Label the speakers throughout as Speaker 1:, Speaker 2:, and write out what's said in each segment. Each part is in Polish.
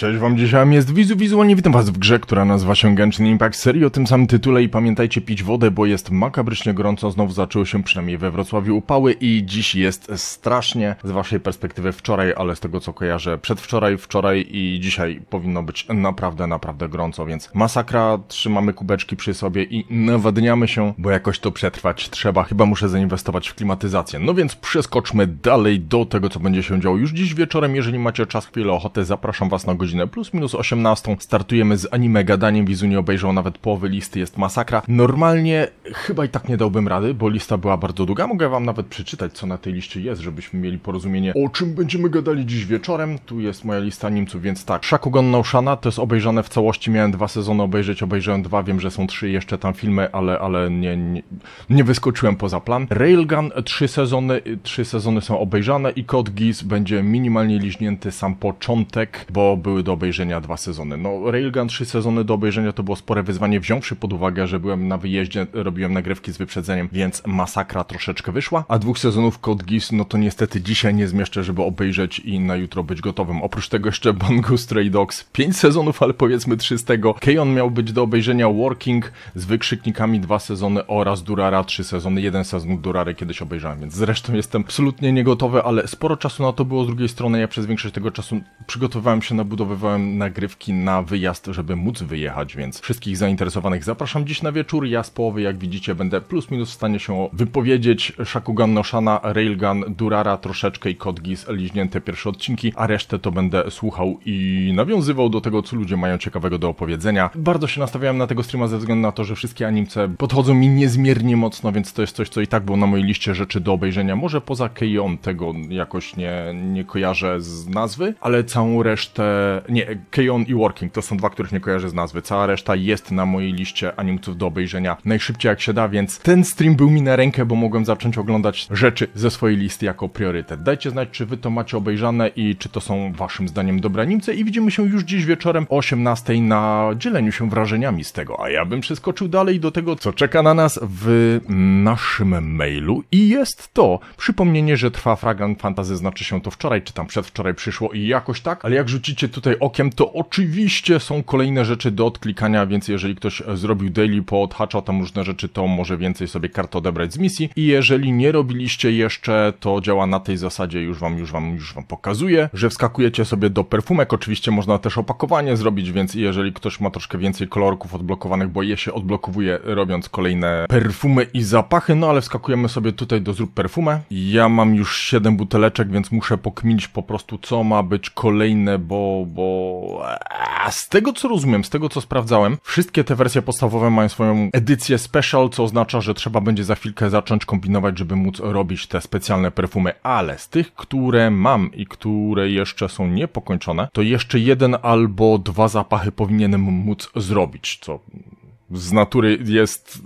Speaker 1: Cześć wam, dzisiaj jest Wizu Wizualnie, witam was w grze, która nazywa się Genshin Impact, serii o tym samym tytule i pamiętajcie pić wodę, bo jest makabrycznie gorąco, znowu zaczęło się przynajmniej we Wrocławiu upały i dziś jest strasznie, z waszej perspektywy wczoraj, ale z tego co kojarzę, przedwczoraj, wczoraj i dzisiaj powinno być naprawdę, naprawdę gorąco, więc masakra, trzymamy kubeczki przy sobie i nawadniamy się, bo jakoś to przetrwać trzeba, chyba muszę zainwestować w klimatyzację. No więc przeskoczmy dalej do tego, co będzie się działo już dziś wieczorem, jeżeli macie czas, chwilę, ochotę, zapraszam was na godzinę godzinę plus minus 18. Startujemy z anime gadaniem, Wizu nie obejrzał nawet połowy listy, jest masakra. Normalnie chyba i tak nie dałbym rady, bo lista była bardzo długa. Mogę wam nawet przeczytać, co na tej liście jest, żebyśmy mieli porozumienie, o czym będziemy gadali dziś wieczorem. Tu jest moja lista Nimców, więc tak. Shakugan no Shana to jest obejrzane w całości, miałem dwa sezony obejrzeć, obejrzałem dwa, wiem, że są trzy jeszcze tam filmy, ale, ale nie, nie, nie wyskoczyłem poza plan. Railgun, trzy sezony, trzy sezony są obejrzane i Code Geass będzie minimalnie liźnięty sam początek, bo były były do obejrzenia dwa sezony. No, Railgun trzy sezony do obejrzenia to było spore wyzwanie, wziąwszy pod uwagę, że byłem na wyjeździe, robiłem nagrywki z wyprzedzeniem, więc masakra troszeczkę wyszła. A dwóch sezonów Code Geass, no to niestety dzisiaj nie zmieszczę, żeby obejrzeć i na jutro być gotowym. Oprócz tego jeszcze Bungo Stray Dogs, pięć sezonów, ale powiedzmy trzy z tego. Keon miał być do obejrzenia Working z wykrzyknikami dwa sezony oraz Durara trzy sezony, jeden sezon Durary kiedyś obejrzałem, więc zresztą jestem absolutnie niegotowy, ale sporo czasu na to było z drugiej strony, ja przez większość tego czasu przygotowywałem się na budowę przygotowywałem nagrywki na wyjazd, żeby móc wyjechać, więc wszystkich zainteresowanych zapraszam dziś na wieczór. Ja z połowy, jak widzicie, będę plus minus w stanie się wypowiedzieć. Shakugan Noshana, Railgun, Durara, troszeczkę i Kodgis, liźnięte pierwsze odcinki, a resztę to będę słuchał i nawiązywał do tego, co ludzie mają ciekawego do opowiedzenia. Bardzo się nastawiałem na tego streama ze względu na to, że wszystkie animce podchodzą mi niezmiernie mocno, więc to jest coś, co i tak było na mojej liście rzeczy do obejrzenia. Może poza Keion tego jakoś nie, nie kojarzę z nazwy, ale całą resztę nie, Keon i Working to są dwa, których nie kojarzę z nazwy. Cała reszta jest na mojej liście animców do obejrzenia najszybciej jak się da, więc ten stream był mi na rękę, bo mogłem zacząć oglądać rzeczy ze swojej listy jako priorytet. Dajcie znać, czy wy to macie obejrzane i czy to są waszym zdaniem dobre animce i widzimy się już dziś wieczorem o 18 na dzieleniu się wrażeniami z tego, a ja bym przeskoczył dalej do tego, co czeka na nas w naszym mailu i jest to przypomnienie, że trwa Fragan Fantazy, znaczy się to wczoraj, czy tam przedwczoraj przyszło i jakoś tak, ale jak rzucicie tu tutaj okiem, to oczywiście są kolejne rzeczy do odklikania, więc jeżeli ktoś e, zrobił daily, poodhaczał tam różne rzeczy, to może więcej sobie kart odebrać z misji. I jeżeli nie robiliście jeszcze, to działa na tej zasadzie, już wam, już wam, już wam pokazuję, że wskakujecie sobie do perfumek, oczywiście można też opakowanie zrobić, więc jeżeli ktoś ma troszkę więcej kolorków odblokowanych, bo je się odblokowuje robiąc kolejne perfumy i zapachy, no ale wskakujemy sobie tutaj do zrób perfumę. Ja mam już 7 buteleczek, więc muszę pokminić po prostu co ma być kolejne, bo bo a z tego co rozumiem, z tego co sprawdzałem, wszystkie te wersje podstawowe mają swoją edycję special, co oznacza, że trzeba będzie za chwilkę zacząć kombinować, żeby móc robić te specjalne perfumy, ale z tych, które mam i które jeszcze są niepokończone, to jeszcze jeden albo dwa zapachy powinienem móc zrobić, co z natury jest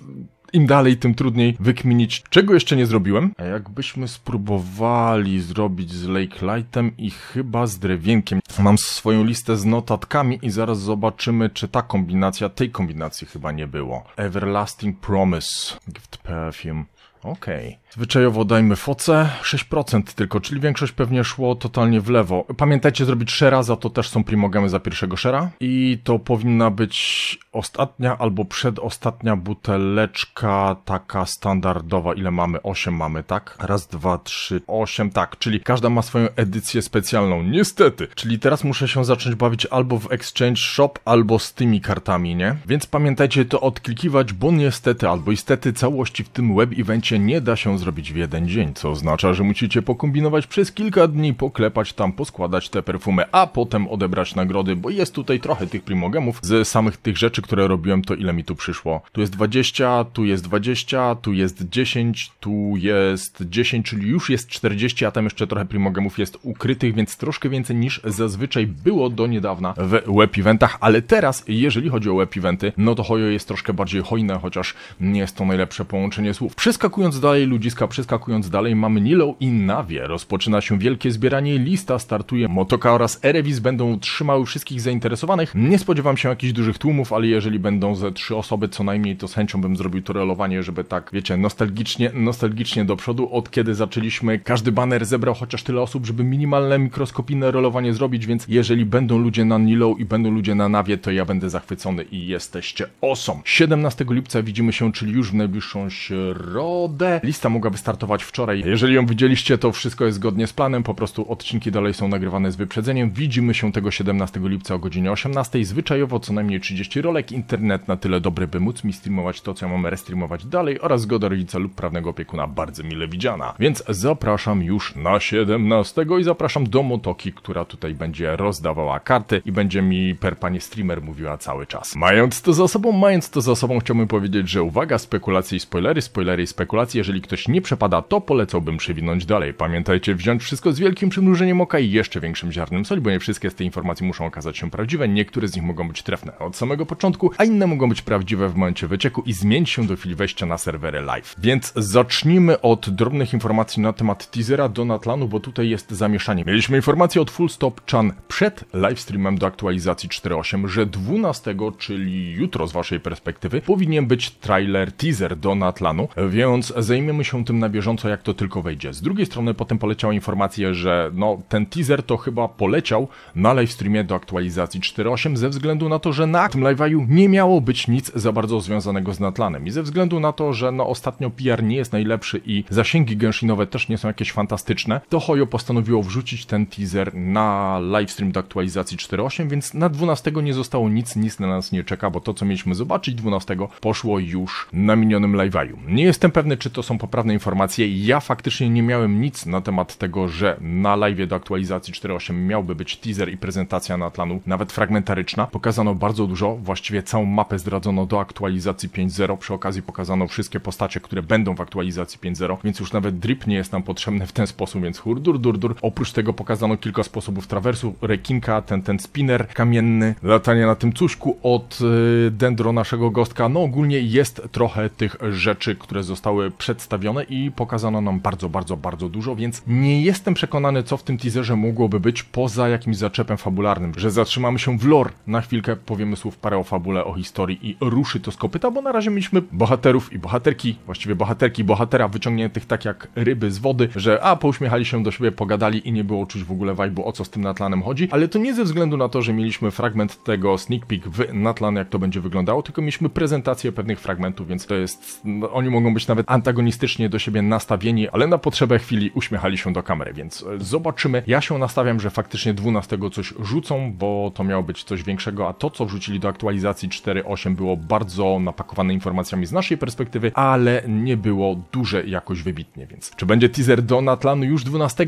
Speaker 1: im dalej, tym trudniej wykminić, czego jeszcze nie zrobiłem. A jakbyśmy spróbowali zrobić z Lake Lightem i chyba z drewienkiem. Mam swoją listę z notatkami i zaraz zobaczymy, czy ta kombinacja, tej kombinacji chyba nie było. Everlasting Promise, Gift Perfume. Okej. Okay. Zwyczajowo dajmy foce. 6% tylko, czyli większość pewnie szło totalnie w lewo. Pamiętajcie zrobić szera za to też są primogamy za pierwszego szera I to powinna być ostatnia albo przedostatnia buteleczka taka standardowa. Ile mamy? 8 mamy, tak? Raz, dwa, trzy, 8, tak. Czyli każda ma swoją edycję specjalną. Niestety. Czyli teraz muszę się zacząć bawić albo w Exchange Shop, albo z tymi kartami, nie? Więc pamiętajcie to odklikiwać, bo niestety albo istety całości w tym web evencie oczywiście nie da się zrobić w jeden dzień, co oznacza, że musicie pokombinować przez kilka dni, poklepać tam, poskładać te perfumy, a potem odebrać nagrody, bo jest tutaj trochę tych primogemów. Z samych tych rzeczy, które robiłem, to ile mi tu przyszło? Tu jest 20, tu jest 20, tu jest 10, tu jest 10, czyli już jest 40, a tam jeszcze trochę primogemów jest ukrytych, więc troszkę więcej niż zazwyczaj było do niedawna w web eventach, ale teraz, jeżeli chodzi o web eventy, no to Hojo jest troszkę bardziej hojne, chociaż nie jest to najlepsze połączenie słów. Przeskakując Przeskakując dalej, ludziska przeskakując dalej, mamy Nilo i Nawie. Rozpoczyna się wielkie zbieranie, lista startuje, Motoka oraz Erevis będą trzymały wszystkich zainteresowanych. Nie spodziewam się jakichś dużych tłumów, ale jeżeli będą ze trzy osoby co najmniej, to z chęcią bym zrobił to relowanie, żeby tak, wiecie, nostalgicznie, nostalgicznie do przodu. Od kiedy zaczęliśmy, każdy baner zebrał chociaż tyle osób, żeby minimalne, mikroskopijne rolowanie zrobić, więc jeżeli będą ludzie na Nilo i będą ludzie na Nawie, to ja będę zachwycony i jesteście osom. 17 lipca widzimy się, czyli już w najbliższą środę Lista mogła wystartować wczoraj. Jeżeli ją widzieliście, to wszystko jest zgodnie z planem, po prostu odcinki dalej są nagrywane z wyprzedzeniem. Widzimy się tego 17 lipca o godzinie 18. Zwyczajowo co najmniej 30 rolek. Internet na tyle dobry, by móc mi streamować to, co ja mam restreamować dalej oraz zgoda rodzica lub prawnego opiekuna bardzo mile widziana. Więc zapraszam już na 17 i zapraszam do Motoki, która tutaj będzie rozdawała karty i będzie mi per panie streamer mówiła cały czas. Mając to za sobą, mając to za sobą chciałbym powiedzieć, że uwaga, spekulacje i spoilery, spoilery i spekulacje sytuacji, jeżeli ktoś nie przepada, to polecałbym przewinąć dalej. Pamiętajcie wziąć wszystko z wielkim przymrużeniem oka i jeszcze większym ziarnem soli, bo nie wszystkie z tej informacji muszą okazać się prawdziwe, niektóre z nich mogą być trefne od samego początku, a inne mogą być prawdziwe w momencie wycieku i zmienić się do chwili wejścia na serwery live. Więc zacznijmy od drobnych informacji na temat teasera Donatlanu, bo tutaj jest zamieszanie. Mieliśmy informację od Full Stop Chan przed livestreamem do aktualizacji 4.8, że 12, czyli jutro z waszej perspektywy, powinien być trailer teaser Donatlanu, więc więc zajmiemy się tym na bieżąco, jak to tylko wejdzie. Z drugiej strony potem poleciała informacja, że no, ten teaser to chyba poleciał na streamie do aktualizacji 4.8 ze względu na to, że na tym live'u nie miało być nic za bardzo związanego z Natlanem i ze względu na to, że no, ostatnio PR nie jest najlepszy i zasięgi gęszinowe też nie są jakieś fantastyczne, to Hojo postanowiło wrzucić ten teaser na stream do aktualizacji 4.8, więc na 12 nie zostało nic, nic na nas nie czeka, bo to co mieliśmy zobaczyć 12 poszło już na minionym live'u. Nie jestem pewny czy to są poprawne informacje. Ja faktycznie nie miałem nic na temat tego, że na live do aktualizacji 4.8 miałby być teaser i prezentacja na Atlanu, nawet fragmentaryczna. Pokazano bardzo dużo, właściwie całą mapę zdradzono do aktualizacji 5.0. Przy okazji pokazano wszystkie postacie, które będą w aktualizacji 5.0, więc już nawet drip nie jest nam potrzebny w ten sposób, więc hur, dur, dur, dur. Oprócz tego pokazano kilka sposobów trawersu, rekinka, ten, ten spinner kamienny, latanie na tym cuszku od yy, dendro naszego gostka. No ogólnie jest trochę tych rzeczy, które zostały przedstawione i pokazano nam bardzo, bardzo, bardzo dużo, więc nie jestem przekonany, co w tym teaserze mogłoby być poza jakimś zaczepem fabularnym, że zatrzymamy się w lore. Na chwilkę powiemy słów parę o fabule, o historii i ruszy to z kopyta, bo na razie mieliśmy bohaterów i bohaterki, właściwie bohaterki, bohatera wyciągniętych tak jak ryby z wody, że a, pouśmiechali się do siebie, pogadali i nie było czuć w ogóle wajbu, o co z tym Natlanem chodzi, ale to nie ze względu na to, że mieliśmy fragment tego sneak peek w Natlan, jak to będzie wyglądało, tylko mieliśmy prezentację pewnych fragmentów, więc to jest, no, oni mogą być nawet antagonistycznie do siebie nastawieni, ale na potrzebę chwili uśmiechali się do kamery, więc e, zobaczymy. Ja się nastawiam, że faktycznie 12 coś rzucą, bo to miało być coś większego, a to co wrzucili do aktualizacji 4.8 było bardzo napakowane informacjami z naszej perspektywy, ale nie było duże jakoś wybitnie, więc czy będzie teaser do Natlanu już 12?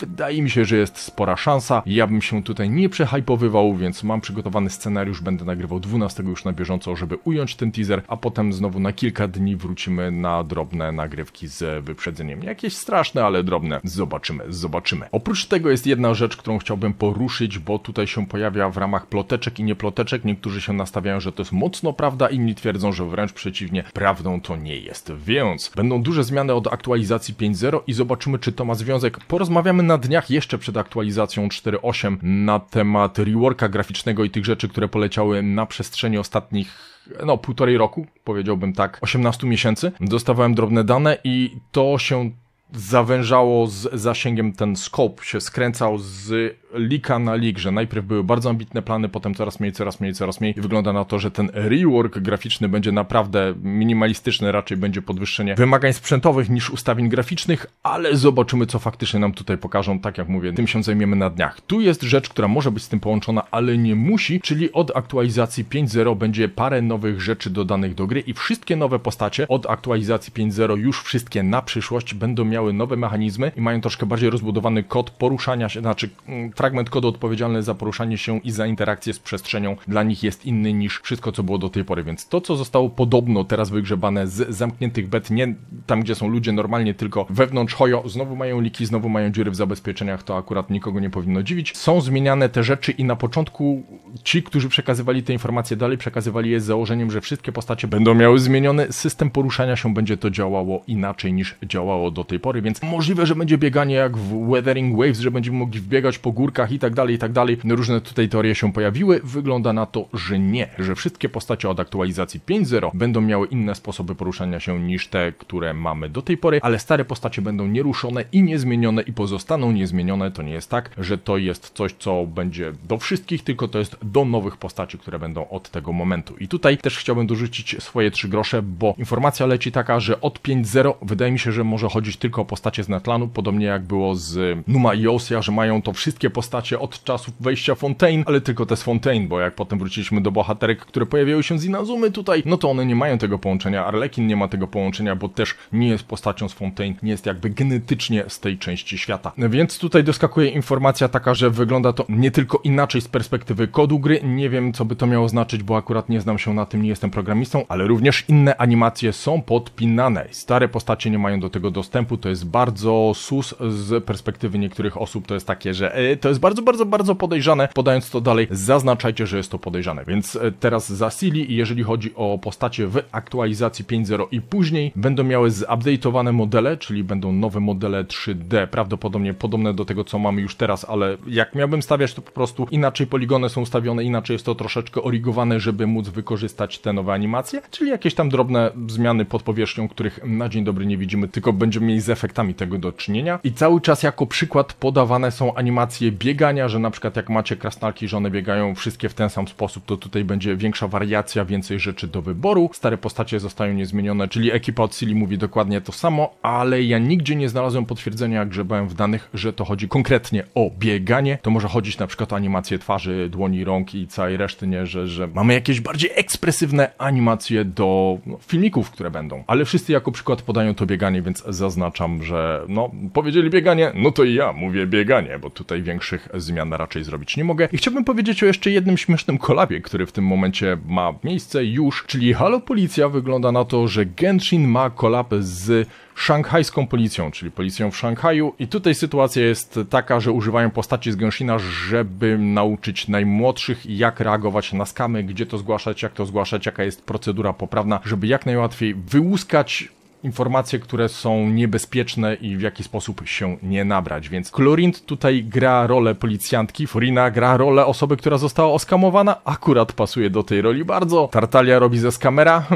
Speaker 1: Wydaje mi się, że jest spora szansa. Ja bym się tutaj nie przehypowywał, więc mam przygotowany scenariusz, będę nagrywał 12 już na bieżąco, żeby ująć ten teaser, a potem znowu na kilka dni wrócimy na drogę drobne nagrywki z wyprzedzeniem. Jakieś straszne, ale drobne. Zobaczymy, zobaczymy. Oprócz tego jest jedna rzecz, którą chciałbym poruszyć, bo tutaj się pojawia w ramach ploteczek i nieploteczek. Niektórzy się nastawiają, że to jest mocno prawda, inni twierdzą, że wręcz przeciwnie, prawdą to nie jest. Więc będą duże zmiany od aktualizacji 5.0 i zobaczymy, czy to ma związek. Porozmawiamy na dniach jeszcze przed aktualizacją 4.8 na temat reworka graficznego i tych rzeczy, które poleciały na przestrzeni ostatnich no półtorej roku, powiedziałbym tak, 18 miesięcy, dostawałem drobne dane i to się zawężało z zasięgiem, ten scope się skręcał z lika na lik, że najpierw były bardzo ambitne plany, potem coraz mniej, coraz mniej, coraz mniej. I wygląda na to, że ten rework graficzny będzie naprawdę minimalistyczny, raczej będzie podwyższenie wymagań sprzętowych niż ustawień graficznych, ale zobaczymy, co faktycznie nam tutaj pokażą. Tak jak mówię, tym się zajmiemy na dniach. Tu jest rzecz, która może być z tym połączona, ale nie musi, czyli od aktualizacji 5.0 będzie parę nowych rzeczy dodanych do gry i wszystkie nowe postacie od aktualizacji 5.0 już wszystkie na przyszłość będą miały miały nowe mechanizmy i mają troszkę bardziej rozbudowany kod poruszania się, znaczy mm, fragment kodu odpowiedzialny za poruszanie się i za interakcję z przestrzenią dla nich jest inny niż wszystko, co było do tej pory, więc to, co zostało podobno teraz wygrzebane z zamkniętych bet, nie tam, gdzie są ludzie normalnie, tylko wewnątrz hojo, znowu mają liki, znowu mają dziury w zabezpieczeniach, to akurat nikogo nie powinno dziwić. Są zmieniane te rzeczy i na początku ci, którzy przekazywali te informacje dalej, przekazywali je z założeniem, że wszystkie postacie będą miały zmieniony system poruszania się, będzie to działało inaczej niż działało do tej pory więc możliwe, że będzie bieganie jak w Weathering Waves, że będziemy mogli wbiegać po górkach i tak dalej, i tak dalej. Różne tutaj teorie się pojawiły. Wygląda na to, że nie, że wszystkie postacie od aktualizacji 5.0 będą miały inne sposoby poruszania się niż te, które mamy do tej pory, ale stare postacie będą nieruszone i niezmienione i pozostaną niezmienione. To nie jest tak, że to jest coś, co będzie do wszystkich, tylko to jest do nowych postaci, które będą od tego momentu. I tutaj też chciałbym dorzucić swoje trzy grosze, bo informacja leci taka, że od 5.0 wydaje mi się, że może chodzić tylko tylko postacie z Netlanu, podobnie jak było z y, Numa i Osia, że mają to wszystkie postacie od czasów wejścia Fontaine, ale tylko te z Fontaine, bo jak potem wróciliśmy do bohaterek, które pojawiały się z Inazumy tutaj, no to one nie mają tego połączenia, Arlekin nie ma tego połączenia, bo też nie jest postacią z Fontaine, nie jest jakby genetycznie z tej części świata. Więc tutaj doskakuje informacja taka, że wygląda to nie tylko inaczej z perspektywy kodu gry, nie wiem co by to miało znaczyć, bo akurat nie znam się na tym, nie jestem programistą, ale również inne animacje są podpinane. Stare postacie nie mają do tego dostępu, to to jest bardzo sus z perspektywy niektórych osób, to jest takie, że e, to jest bardzo, bardzo, bardzo podejrzane. Podając to dalej, zaznaczajcie, że jest to podejrzane. Więc e, teraz zasili i jeżeli chodzi o postacie w aktualizacji 5.0 i później, będą miały zupdate'owane modele, czyli będą nowe modele 3D, prawdopodobnie podobne do tego, co mamy już teraz, ale jak miałbym stawiać, to po prostu inaczej poligony są ustawione, inaczej jest to troszeczkę origowane, żeby móc wykorzystać te nowe animacje, czyli jakieś tam drobne zmiany pod powierzchnią, których na dzień dobry nie widzimy, tylko będziemy mieli ze efektami tego do czynienia. I cały czas jako przykład podawane są animacje biegania, że na przykład jak macie krasnalki, że one biegają wszystkie w ten sam sposób, to tutaj będzie większa wariacja, więcej rzeczy do wyboru. Stare postacie zostają niezmienione, czyli ekipa od mówi dokładnie to samo, ale ja nigdzie nie znalazłem potwierdzenia, jak grzebałem w danych, że to chodzi konkretnie o bieganie. To może chodzić na przykład o animację twarzy, dłoni, rąk i całej reszty, nie, że, że mamy jakieś bardziej ekspresywne animacje do no, filmików, które będą. Ale wszyscy jako przykład podają to bieganie, więc zaznaczam tam, że no, powiedzieli bieganie, no to i ja mówię bieganie, bo tutaj większych zmian raczej zrobić nie mogę. I chciałbym powiedzieć o jeszcze jednym śmiesznym kolabie, który w tym momencie ma miejsce już, czyli Halo Policja wygląda na to, że Genshin ma kolab z szanghajską policją, czyli policją w Szanghaju. I tutaj sytuacja jest taka, że używają postaci z Genshin'a, żeby nauczyć najmłodszych, jak reagować na skamy, gdzie to zgłaszać, jak to zgłaszać, jaka jest procedura poprawna, żeby jak najłatwiej wyłuskać informacje, które są niebezpieczne i w jaki sposób się nie nabrać. Więc Chlorint tutaj gra rolę policjantki, Furina gra rolę osoby, która została oskamowana, akurat pasuje do tej roli bardzo. Tartalia robi ze skamera.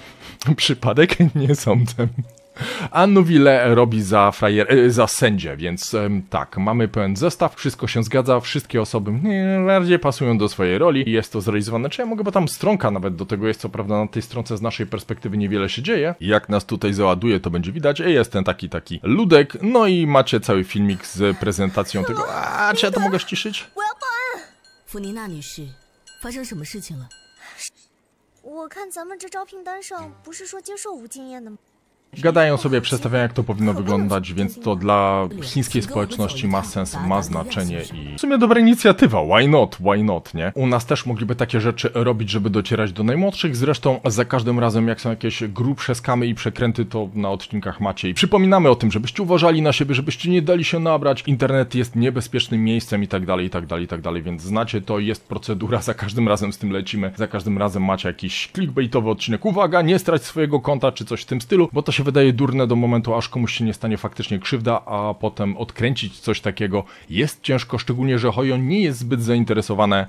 Speaker 1: Przypadek? Nie sądzę. A robi za, frajer, e, za sędzie, więc tak, mamy pełen zestaw, wszystko się zgadza, wszystkie osoby bardziej pasują do swojej roli i jest to zrealizowane. Czy ja mogę, bo tam stronka nawet do tego jest, co prawda na tej stronce z naszej perspektywy niewiele się dzieje. Jak nas tutaj załaduje, to będzie widać. E, jest ten taki, taki ludek, no i macie cały filmik z prezentacją tego. A czy ja to mogę ściszyć? 弗尼娜女士，发生什么事情了？我看咱们这招聘单上不是说接受无经验的吗？Gadają sobie, przedstawiają jak to powinno wyglądać, więc to dla chińskiej społeczności ma sens, ma znaczenie i w sumie dobra inicjatywa, why not, why not, nie? U nas też mogliby takie rzeczy robić, żeby docierać do najmłodszych, zresztą za każdym razem jak są jakieś grubsze skamy i przekręty, to na odcinkach macie i przypominamy o tym, żebyście uważali na siebie, żebyście nie dali się nabrać, internet jest niebezpiecznym miejscem i tak dalej, i tak dalej, i tak dalej, więc znacie to, jest procedura, za każdym razem z tym lecimy, za każdym razem macie jakiś clickbaitowy odcinek, uwaga, nie strać swojego konta czy coś w tym stylu, bo to się się wydaje durne do momentu, aż komuś się nie stanie faktycznie krzywda, a potem odkręcić coś takiego jest ciężko, szczególnie, że Hojo nie jest zbyt zainteresowane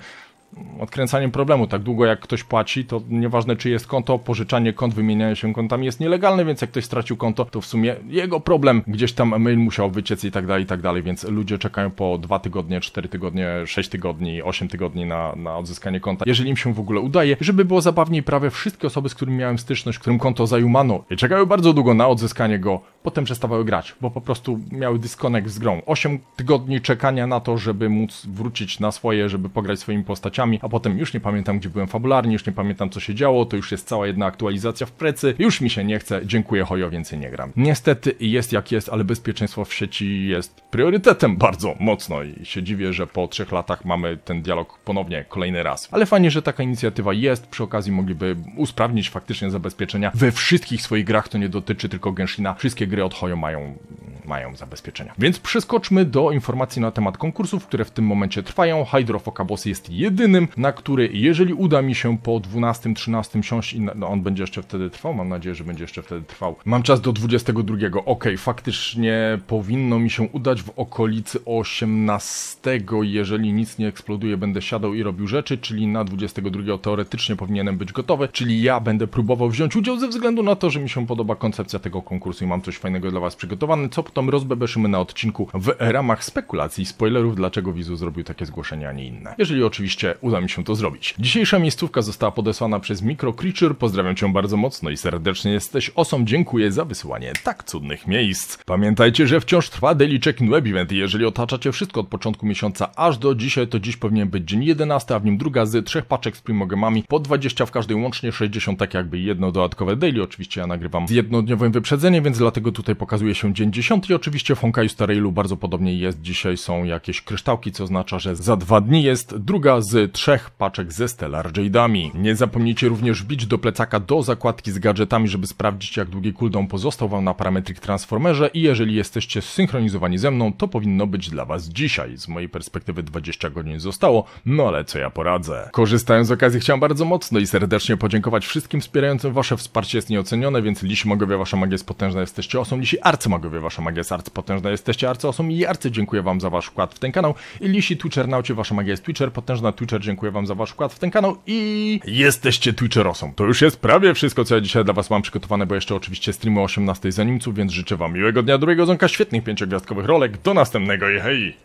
Speaker 1: odkręcaniem problemu. Tak długo jak ktoś płaci, to nieważne czy jest konto, pożyczanie kont, wymienianie się kontami jest nielegalne, więc jak ktoś stracił konto, to w sumie jego problem. Gdzieś tam mail musiał wyciec i tak dalej, i tak dalej, więc ludzie czekają po dwa tygodnie, cztery tygodnie, sześć tygodni, osiem tygodni na, na odzyskanie konta, jeżeli im się w ogóle udaje. Żeby było zabawniej, prawie wszystkie osoby, z którymi miałem styczność, którym konto zajumano, czekały bardzo długo na odzyskanie go, potem przestawały grać, bo po prostu miały dyskonek z grą. Osiem tygodni czekania na to, żeby móc wrócić na swoje, żeby pograć swoimi postaciami, postaciami, a potem już nie pamiętam, gdzie byłem fabularnie, już nie pamiętam, co się działo, to już jest cała jedna aktualizacja w precy, już mi się nie chce, dziękuję hojo, więcej nie gram. Niestety jest jak jest, ale bezpieczeństwo w sieci jest priorytetem bardzo mocno i się dziwię, że po trzech latach mamy ten dialog ponownie kolejny raz. Ale fajnie, że taka inicjatywa jest, przy okazji mogliby usprawnić faktycznie zabezpieczenia we wszystkich swoich grach, to nie dotyczy tylko Genshina, wszystkie gry od Hoyo mają mają zabezpieczenia. Więc przeskoczmy do informacji na temat konkursów, które w tym momencie trwają. Hydrofokabos jest jedynym, na który jeżeli uda mi się po 12-13 siąść, i no on będzie jeszcze wtedy trwał, mam nadzieję, że będzie jeszcze wtedy trwał. Mam czas do 22. Ok, faktycznie powinno mi się udać w okolicy 18. Jeżeli nic nie eksploduje, będę siadał i robił rzeczy, czyli na 22 teoretycznie powinienem być gotowy, czyli ja będę próbował wziąć udział ze względu na to, że mi się podoba koncepcja tego konkursu i mam coś fajnego dla Was przygotowane, co tom rozbebeszymy na odcinku w ramach spekulacji i spoilerów, dlaczego Wizu zrobił takie zgłoszenie, a nie inne. Jeżeli oczywiście uda mi się to zrobić. Dzisiejsza miejscówka została podesłana przez Micro Creature. Pozdrawiam cię bardzo mocno i serdecznie jesteś osom. Dziękuję za wysyłanie tak cudnych miejsc. Pamiętajcie, że wciąż trwa Daily Check-in Web Event i jeżeli otaczacie wszystko od początku miesiąca aż do dzisiaj, to dziś powinien być dzień 11, a w nim druga z trzech paczek z primogemami, po 20 w każdej łącznie 60, tak jakby jedno dodatkowe daily. Oczywiście ja nagrywam z jednodniowym wyprzedzeniem, więc dlatego tutaj pokazuje się dzień 10, i oczywiście w Honkaiu Starailu bardzo podobnie jest. Dzisiaj są jakieś kryształki, co oznacza, że za dwa dni jest druga z trzech paczek ze Stellar Jade'ami. Nie zapomnijcie również wbić do plecaka do zakładki z gadżetami, żeby sprawdzić jak długi cooldown pozostał wam na Parametric Transformerze i jeżeli jesteście zsynchronizowani ze mną, to powinno być dla was dzisiaj. Z mojej perspektywy 20 godzin zostało, no ale co ja poradzę. Korzystając z okazji chciałem bardzo mocno i serdecznie podziękować wszystkim wspierającym wasze wsparcie jest nieocenione, więc lisi magowie wasza magia jest potężna, jesteście lisi arcymagowie wasza magia magia jest arcypotężna, jesteście arcyosą i arcy dziękuję wam za wasz wkład w ten kanał. I lisi Twitchernaucie, wasza magia jest Twitcher, potężna Twitcher, dziękuję wam za wasz wkład w ten kanał i jesteście Twitcherosom. To już jest prawie wszystko, co ja dzisiaj dla was mam przygotowane, bo jeszcze oczywiście streamy o 18 za nimców, więc życzę wam miłego dnia, drugiego zonka, świetnych pięciogwiazdkowych rolek, do następnego i hej!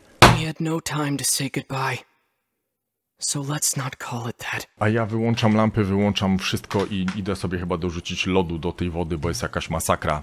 Speaker 1: No so let's not call it that. A ja wyłączam lampy, wyłączam wszystko i idę sobie chyba dorzucić lodu do tej wody, bo jest jakaś masakra.